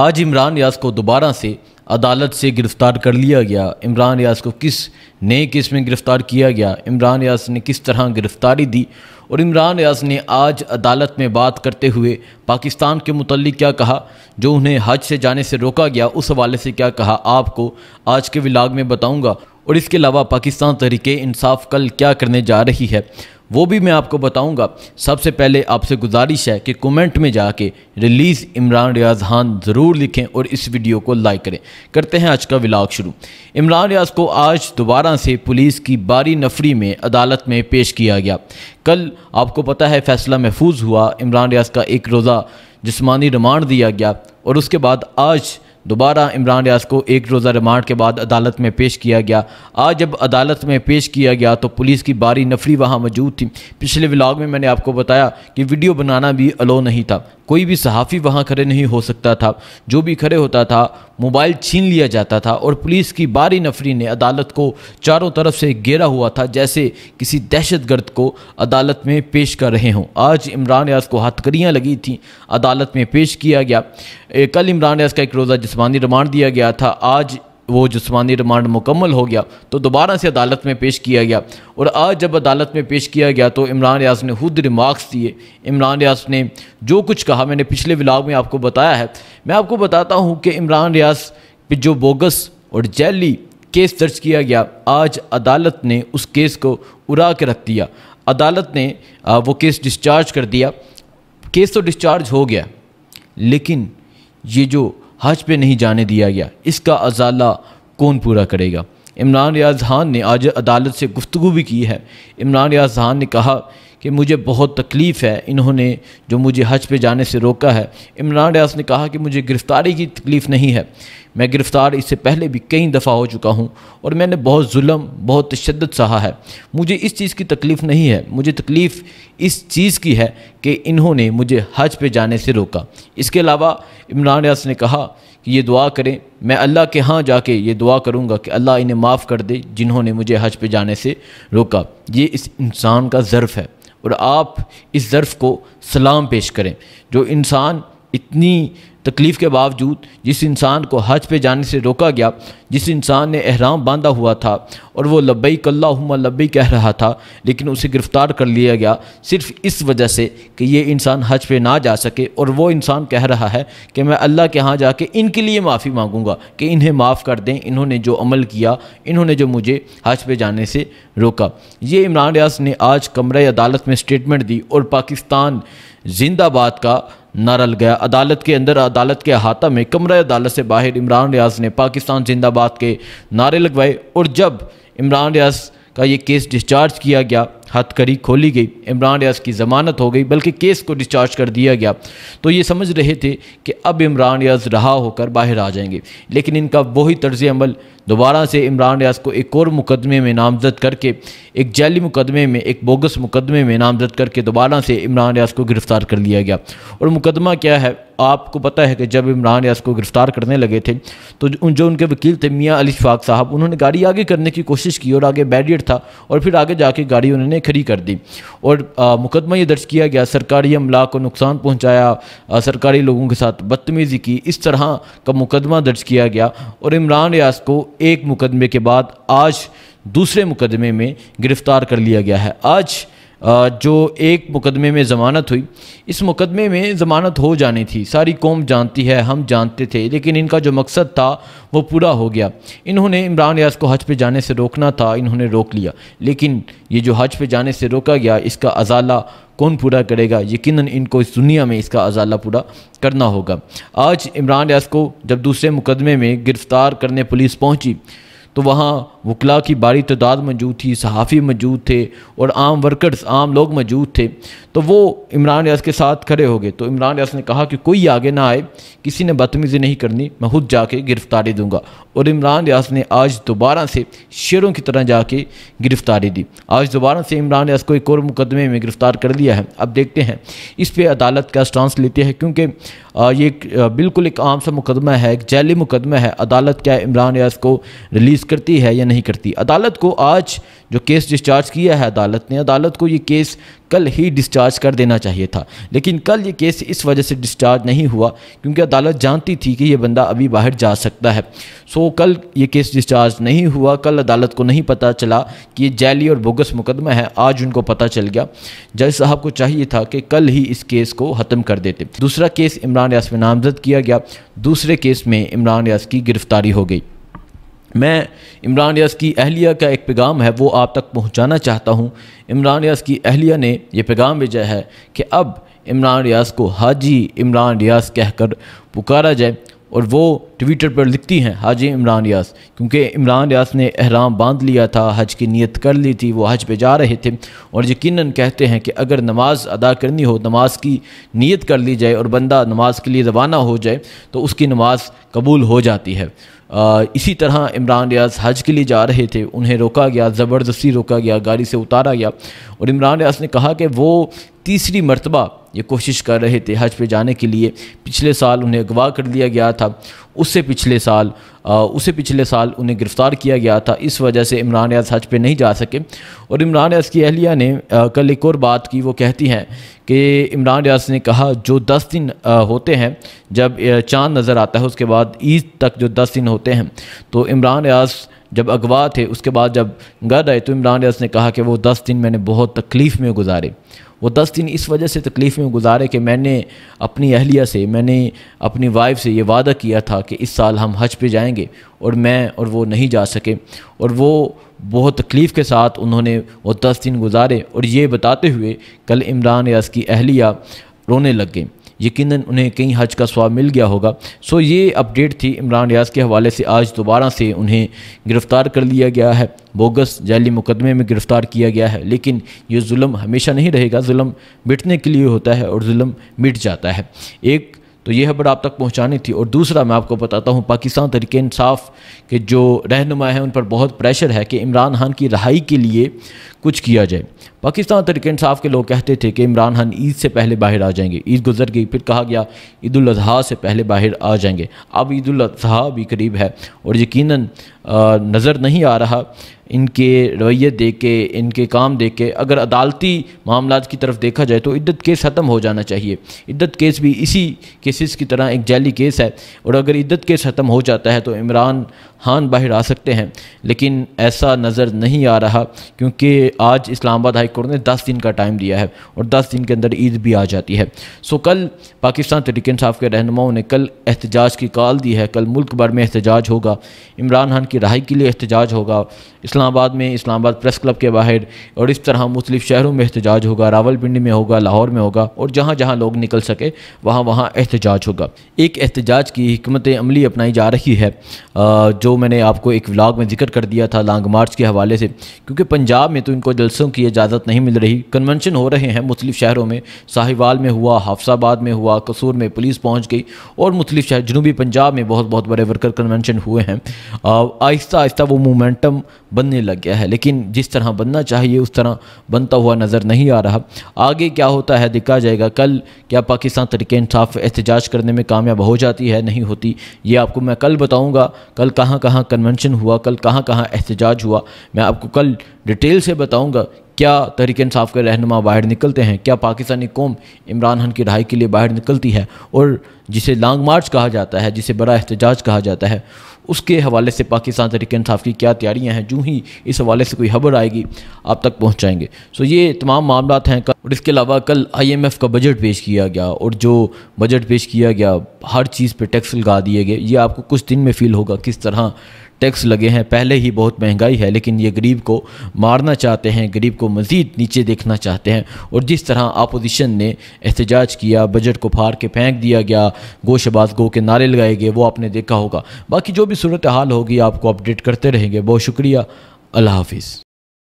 आज इमरान यास को दोबारा से अदालत से गिरफ़्तार कर लिया गया इमरान यास को किस नए केस में गिरफ़्तार किया गया इमरान यास ने किस तरह गिरफ़्तारी दी और इमरान यास ने आज अदालत में बात करते हुए पाकिस्तान के मतलब क्या कहा जो उन्हें हज से जाने से रोका गया उस हवाले से क्या कहा आपको आज के विलाग में बताऊँगा और इसके अलावा पाकिस्तान तरीके इंसाफ कल क्या करने जा रही है वो भी मैं आपको बताऊंगा सबसे पहले आपसे गुजारिश है कि कमेंट में जाके रिलीज़ इमरान रियाज खान ज़रूर लिखें और इस वीडियो को लाइक करें करते हैं आज का विलाग शुरू इमरान रियाज को आज दोबारा से पुलिस की बारी नफरी में अदालत में पेश किया गया कल आपको पता है फैसला महफूज हुआ इमरान रियाज का एक रोज़ा जिसमानी रिमांड दिया गया और उसके बाद आज दोबारा इमरान रियाज को एक रोज़ा रिमांड के बाद अदालत में पेश किया गया आज जब अदालत में पेश किया गया तो पुलिस की बारी नफरी वहाँ मौजूद थी पिछले व्लाग में मैंने आपको बताया कि वीडियो बनाना भी अलो नहीं था कोई भी सहाफ़ी वहाँ खड़े नहीं हो सकता था जो भी खड़े होता था मोबाइल छीन लिया जाता था और पुलिस की बारी नफरी ने अदालत को चारों तरफ से घेरा हुआ था जैसे किसी दहशतगर्द को अदालत में पेश कर रहे हों आज इमरान रियाज को हथकड़ियाँ लगी थी अदालत में पेश किया गया कल इमरान रियाज का एक रोज़ा जिसमानी रिमांड दिया गया था आज वो जिसमानी रिमांड मुकम्मल हो गया तो दोबारा से अदालत में पेश किया गया और आज जब अदालत में पेश किया गया तो इमरान रियाज ने खुद रिमार्क्स दिए इमरान रियाज ने जो कुछ कहा मैंने पिछले विलाग में आपको बताया है मैं आपको बताता हूँ कि इमरान रियाज पे जो बोगस और जैली केस दर्ज किया गया आज अदालत ने उस केस को उड़ा के रख दिया अदालत ने वो केस डिस्चार्ज कर दिया केस तो डिस्चार्ज हो गया लेकिन ये जो हज पे नहीं जाने दिया गया इसका अजाला कौन पूरा करेगा इमरान रियाज खान ने आज अदालत से गुफ्तु भी की है इमरान रियाज खान ने कहा कि मुझे बहुत तकलीफ़ है इन्होंने जो मुझे हज पे जाने से रोका है इमरान रियाज ने कहा कि मुझे गिरफ़्तारी की तकलीफ़ नहीं है मैं गिरफ़्तार इससे पहले भी कई दफ़ा हो चुका हूँ और मैंने बहुत म बहुत तशद सहा है मुझे इस चीज़ की तकलीफ़ नहीं है मुझे तकलीफ़ इस चीज़ की है कि इन्होंने मुझे हज पे जाने से रोका इसके अलावा इमरान यास ने कहा कि ये दुआ करें मैं अल्लाह के हाँ जाके ये दुआ करूँगा कि अल्लाह इन्हें माफ़ कर दे जिन्होंने मुझे हज पे जाने से रोका ये इस इंसान का ज़र्फ़ है और आप इस ज़र्फ़ को सलाम पेश करें जो इंसान इतनी तकलीफ़ के बावजूद जिस इंसान को हज पे जाने से रोका गया जिस इंसान ने अहराम बांधा हुआ था और वो लब्बई कल्ला लब्बई कह रहा था लेकिन उसे गिरफ़्तार कर लिया गया सिर्फ इस वजह से कि ये इंसान हज पे ना जा सके और वो इंसान कह रहा है कि मैं अल्लाह के यहाँ जाके इनके लिए माफ़ी मांगूंगा कि इन्हें माफ़ कर दें इन्होंने जो अमल किया इन्होंने जो मुझे हज पे जाने से रोका ये इमरान रियाज ने आज कमरे अदालत में स्टेटमेंट दी और पाकिस्तान जिंदाबाद का नारा लगाया अदालत के अंदर अदालत के अहाता में कमरा अदालत से बाहर इमरान रियाज ने पाकिस्तान जिंदाबाद के नारे लगवाए और जब इमरान रियाज का ये केस डिस्चार्ज किया गया हथकड़ी खोली गई इमरान रियाज की ज़मानत हो गई बल्कि केस को डिस्चार्ज कर दिया गया तो ये समझ रहे थे कि अब इमरान रियाज रहा होकर बाहर आ जाएंगे लेकिन इनका वही तर्ज अमल दोबारा से इमरान रियाज को एक और मुकदमे में नामजद करके एक जैली मुकदमे में एक बोगस मुकदमे में नामजद करके दोबारा से इमरान रियाज को गिरफ़्तार कर लिया गया और मुकदमा क्या है आपको पता है कि जब इमरान रियाज को गिरफ़्तार करने लगे थे तो जो उनके वकील थे मियाँ अली शफाक साहब उन्होंने गाड़ी आगे करने की कोशिश की और आगे बैरियर था और फिर आगे जाके गाड़ी उन्होंने ने खड़ी कर दी और मुकदमा ये दर्ज किया गया सरकारी अमला को नुकसान पहुँचाया सरकारी लोगों के साथ बदतमीज़ी की इस तरह का मुकदमा दर्ज किया गया और इमरान रियाज को एक मुकदमे के बाद आज दूसरे मुकदमे में गिरफ़्तार कर लिया गया है आज जो एक मुकदमे में ज़मानत हुई इस मुकदमे में ज़मानत हो जानी थी सारी कौम जानती है हम जानते थे लेकिन इनका जो मकसद था वो पूरा हो गया इन्होंने इमरान रियाज को हज पे जाने से रोकना था इन्होंने रोक लिया लेकिन ये जो हज पे जाने से रोका गया इसका अजाला कौन पूरा करेगा यकीन इनको इस दुनिया में इसका अजाला पूरा करना होगा आज इमरान रियाज को जब दूसरे मुकदमे में गिरफ़्तार करने पुलिस पहुँची तो वहाँ वकला की भारी तादाद मौजूद थी सहाफ़ी मौजूद थे और आम वर्कर्स आम लोग मौजूद थे तो वो इमरान रियाज के साथ खड़े हो गए तो इमरान रियाज ने कहा कि कोई आगे ना आए किसी ने बदतमीज़ी नहीं करनी मैं खुद जाके गिरफ़्तारी दूंगा और इमरान रियाज ने आज दोबारा से शेरों की तरह जाके गिरफ़्तारी दी आज दोबारा से इमरान रियाज को एक और मुकदमे में गिरफ़्तार कर लिया है अब देखते हैं इस पर अदालत का स्टांस लेते हैं क्योंकि ये बिल्कुल एक आम सा मुकदमा है एक जैली मुकदमा है अदालत क्या इमरान रियाज को रिलीज़ रिलीज़ करती है या नहीं करती अदालत को आज जो केस डिस्चार्ज किया है अदालत ने अदालत को ये केस कल ही डिस्चार्ज कर देना चाहिए था लेकिन कल ये केस इस वजह से डिस्चार्ज नहीं हुआ क्योंकि अदालत जानती थी कि ये बंदा अभी बाहर जा सकता है सो कल ये केस डिस्चार्ज नहीं हुआ कल अदालत को नहीं पता चला कि ये जैली और बोगस मुकदमा है आज उनको पता चल गया जज साहब को चाहिए था कि कल ही इस केस को ख़त्म कर देते दूसरा केस इमरान रियाज में नामजद किया गया दूसरे केस में इमरान रियाज की गिरफ्तारी हो गई मैं इमरान रियाज की अहलिया का एक पैगाम है वो आप तक पहुंचाना चाहता हूं इमरान रियाज की अहलिया ने यह पैगाम भेजा है कि अब इमरान रियाज को हाजी इमरान रियाज कहकर पुकारा जाए और वो ट्विटर पर लिखती हैं हाजी इमरान रियाज क्योंकि इमरान रियाज ने अहराम बांध लिया था हज की नीयत कर ली थी वो हज पे जा रहे थे और यकीनन कहते हैं कि अगर नमाज अदा करनी हो नमाज की नीयत कर ली जाए और बंदा नमाज के लिए रवाना हो जाए तो उसकी नमाज कबूल हो जाती है आ, इसी तरह इमरान रियाज हज के लिए जा रहे थे उन्हें रोका गया ज़बरदस्ती रोका गया गाड़ी से उतारा गया और इमरान रियाज ने कहा कि वो तीसरी मरतबा ये कोशिश कर रहे थे हज पे जाने के लिए पिछले साल उन्हें अगवा कर लिया गया था उससे पिछले साल आ, उसे पिछले साल उन्हें गिरफ़्तार किया गया था इस वजह से इमरान याज हज पे नहीं जा सके और इमरान याज की अहलिया ने आ, कल एक और बात की वो कहती हैं कि इमरान याज ने कहा जो दस दिन आ, होते हैं जब चाँद नज़र आता है उसके बाद ईद तक जो दस दिन होते हैं तो इमरान याज जब अगवा थे उसके बाद जब घर आए तो इमरान याज ने कहा कि वो दस दिन मैंने बहुत तकलीफ़ में गुजारे वो दस दिन इस वजह से तकलीफ़ में गुजारे कि मैंने अपनी अहलिया से मैंने अपनी वाइफ से ये वादा किया था कि इस साल हम हज पे जाएंगे और मैं और वो नहीं जा सके और वो बहुत तकलीफ़ के साथ उन्होंने वो दस दिन गुजारे और ये बताते हुए कल इमरान यास की अहलिया रोने लग गई यकीन उन्हें कहीं हज का स्वाब मिल गया होगा सो ये अपडेट थी इमरान रियाज के हवाले से आज दोबारा से उन्हें गिरफ़्तार कर लिया गया है बोगस जाली मुकदमे में गिरफ़्तार किया गया है लेकिन ये जुल्म हमेशा नहीं रहेगा जुल्म मिटने के लिए होता है और जुल्म मिट जाता है एक तो यह खबर आप तक पहुंचानी थी और दूसरा मैं आपको बताता हूं पाकिस्तान तरीके इंसाफ के जो रहनुमा हैं उन पर बहुत प्रेशर है कि इमरान खान की रहाई के लिए कुछ किया जाए पाकिस्तान तरीके इंसाफ के लोग कहते थे कि इमरान खान ईद से पहले बाहर आ जाएंगे ईद गुजर गई फिर कहा गया ईद अजी से पहले बाहर आ जाएंगे अब ईद अजी भी करीब है और यकीन नज़र नहीं आ रहा इनके रवैये देख के इनके काम देख के अगर अदालती मामला की तरफ देखा जाए तो इद्दत केस ख़त्म हो जाना चाहिए इद्दत केस भी इसी केसेस की तरह एक जैली केस है और अगर इद्दत केस ख़त्म हो जाता है तो इमरान हान बाहर आ सकते हैं लेकिन ऐसा नज़र नहीं आ रहा क्योंकि आज इस्लामाबाद हाई कोर्ट ने 10 दिन का टाइम दिया है और 10 दिन के अंदर ईद भी आ जाती है सो कल पाकिस्तान तरीके साहब के रहनुमाओं ने कल एहतजाज की कॉल दी है कल मुल्क भर में एहतजाज होगा इमरान खान की रहाई के लिए एहतजाज होगा इस्लामाबाद में इस्लामाबाद प्रेस क्लब के बाहर और इस तरह मुख्तलिफ शहरों में एहतजाज होगा रावलपिंडी में होगा लाहौर में होगा और जहाँ जहाँ लोग निकल सके वहाँ वहाँ एहतजाज होगा एक एहतजाज की हमत अमली अपनाई जा रही है जो जो मैंने आपको एक व्लाग में जिक्र कर दिया था लॉन्ग मार्च के हवाले से क्योंकि पंजाब में तो इनको जलसों की इजाज़त नहीं मिल रही कन्वेंशन हो रहे हैं मुख्तु शहरों में साहिवाल में हुआ हाफसाबाद में हुआ कसूर में पुलिस पहुँच गई और मुख्तु शहर जनूबी पंजाब में बहुत बहुत बड़े वर्कर कन्वेंशन हुए हैं आहिस्ता आहिस्ता वो मोमेंटम बनने लग गया है लेकिन जिस तरह बनना चाहिए उस तरह बनता हुआ नज़र नहीं आ रहा आगे क्या होता है दिखा जाएगा कल क्या पाकिस्तान तरीके इंसाफ एहतजाज करने में कामयाब हो जाती है नहीं होती ये आपको मैं कल बताऊँगा कल कहाँ कहाँ कन्वेंशन हुआ कल कहाँ कहाँ एहतजाज हुआ मैं आपको कल डिटेल से बताऊंगा क्या तहरीक इंसाफ के रहनुमा बाहर निकलते हैं क्या पाकिस्तानी कौम इमरान खान की रहाई के लिए बाहर निकलती है और जिसे लॉन्ग मार्च कहा जाता है जिसे बड़ा एहतजाज कहा जाता है उसके हवाले से पाकिस्तान तरीके इंसाफ की क्या तैयारियां हैं जूँ ही इस हवाले से कोई खबर आएगी आप तक पहुँचाएँगे सो ये तमाम मामला हैं कल और इसके अलावा कल एफ़ का बजट पेश किया गया और जो बजट पेश किया गया हर चीज़ पर टैक्स लगा दिए गए ये आपको कुछ दिन में फील होगा किस तरह टैक्स लगे हैं पहले ही बहुत महंगाई है लेकिन ये गरीब को मारना चाहते हैं गरीब को मज़ीद नीचे देखना चाहते हैं और जिस तरह अपोजिशन ने एहतजाज किया बजट को फाड़ के फेंक दिया गया गोशबाज गो के नारे लगाए गए वो आपने देखा होगा बाकी जो भी सूरत हाल होगी आपको अपडेट करते रहेंगे बहुत शुक्रिया अल्लाह हाफिज़